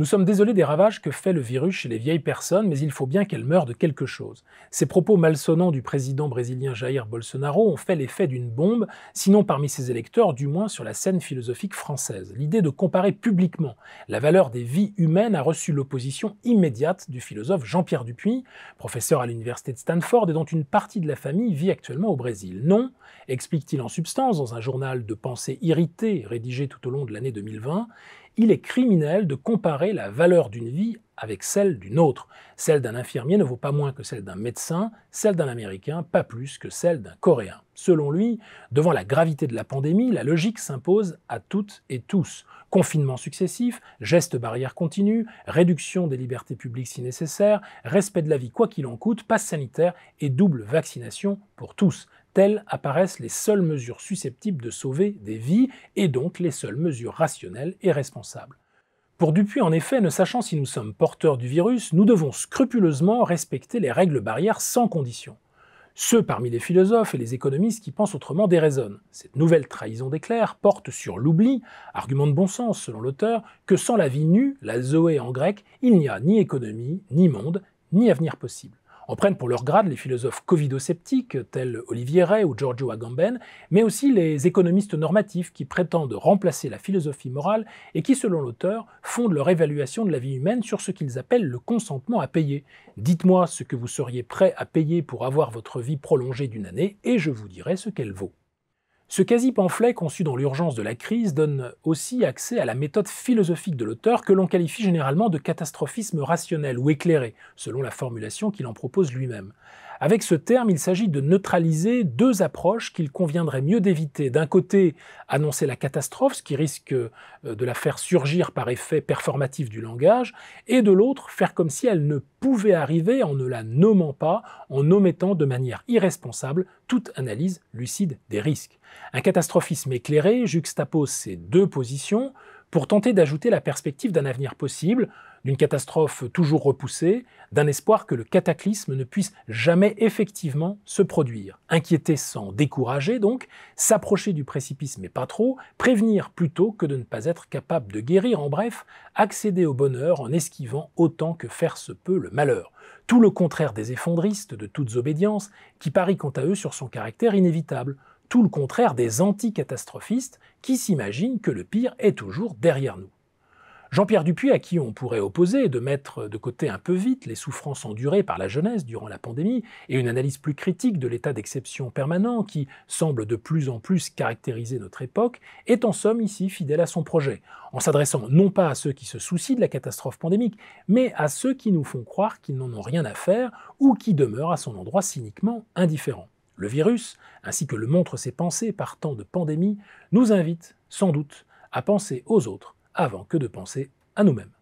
Nous sommes désolés des ravages que fait le virus chez les vieilles personnes, mais il faut bien qu'elles meurent de quelque chose. Ces propos malsonnants du président brésilien Jair Bolsonaro ont fait l'effet d'une bombe, sinon parmi ses électeurs, du moins sur la scène philosophique française. L'idée de comparer publiquement la valeur des vies humaines a reçu l'opposition immédiate du philosophe Jean-Pierre Dupuis, professeur à l'université de Stanford et dont une partie de la famille vit actuellement au Brésil. Non, explique-t-il en substance dans un journal de pensée irritée rédigé tout au long de l'année 2020, il est criminel de comparer la valeur d'une vie avec celle d'une autre. Celle d'un infirmier ne vaut pas moins que celle d'un médecin, celle d'un Américain pas plus que celle d'un Coréen. Selon lui, devant la gravité de la pandémie, la logique s'impose à toutes et tous. Confinement successif, gestes barrières continus, réduction des libertés publiques si nécessaire, respect de la vie quoi qu'il en coûte, passe sanitaire et double vaccination pour tous telles apparaissent les seules mesures susceptibles de sauver des vies et donc les seules mesures rationnelles et responsables. Pour Dupuis, en effet, ne sachant si nous sommes porteurs du virus, nous devons scrupuleusement respecter les règles barrières sans condition. Ceux parmi les philosophes et les économistes qui pensent autrement déraisonnent. Cette nouvelle trahison d'Éclair porte sur l'oubli, argument de bon sens selon l'auteur, que sans la vie nue, la Zoé en grec, il n'y a ni économie, ni monde, ni avenir possible. En prennent pour leur grade les philosophes covido-sceptiques, tels Olivier Ray ou Giorgio Agamben, mais aussi les économistes normatifs qui prétendent remplacer la philosophie morale et qui, selon l'auteur, fondent leur évaluation de la vie humaine sur ce qu'ils appellent le consentement à payer. Dites-moi ce que vous seriez prêt à payer pour avoir votre vie prolongée d'une année et je vous dirai ce qu'elle vaut. Ce quasi-pamphlet conçu dans l'urgence de la crise donne aussi accès à la méthode philosophique de l'auteur que l'on qualifie généralement de catastrophisme rationnel ou éclairé, selon la formulation qu'il en propose lui-même. Avec ce terme, il s'agit de neutraliser deux approches qu'il conviendrait mieux d'éviter. D'un côté, annoncer la catastrophe, ce qui risque euh, de la faire surgir par effet performatif du langage, et de l'autre, faire comme si elle ne pouvait arriver en ne la nommant pas, en omettant de manière irresponsable toute analyse lucide des risques. Un catastrophisme éclairé juxtapose ces deux positions, pour tenter d'ajouter la perspective d'un avenir possible, d'une catastrophe toujours repoussée, d'un espoir que le cataclysme ne puisse jamais effectivement se produire. Inquiéter sans décourager donc, s'approcher du précipice mais pas trop, prévenir plutôt que de ne pas être capable de guérir, en bref, accéder au bonheur en esquivant autant que faire se peut le malheur. Tout le contraire des effondristes de toutes obédiences, qui parient quant à eux sur son caractère inévitable, tout le contraire des anticatastrophistes qui s'imaginent que le pire est toujours derrière nous. Jean-Pierre Dupuis, à qui on pourrait opposer de mettre de côté un peu vite les souffrances endurées par la jeunesse durant la pandémie et une analyse plus critique de l'état d'exception permanent qui semble de plus en plus caractériser notre époque, est en somme ici fidèle à son projet, en s'adressant non pas à ceux qui se soucient de la catastrophe pandémique, mais à ceux qui nous font croire qu'ils n'en ont rien à faire ou qui demeurent à son endroit cyniquement indifférents. Le virus, ainsi que le montrent ses pensées par temps de pandémie, nous invite, sans doute, à penser aux autres avant que de penser à nous-mêmes.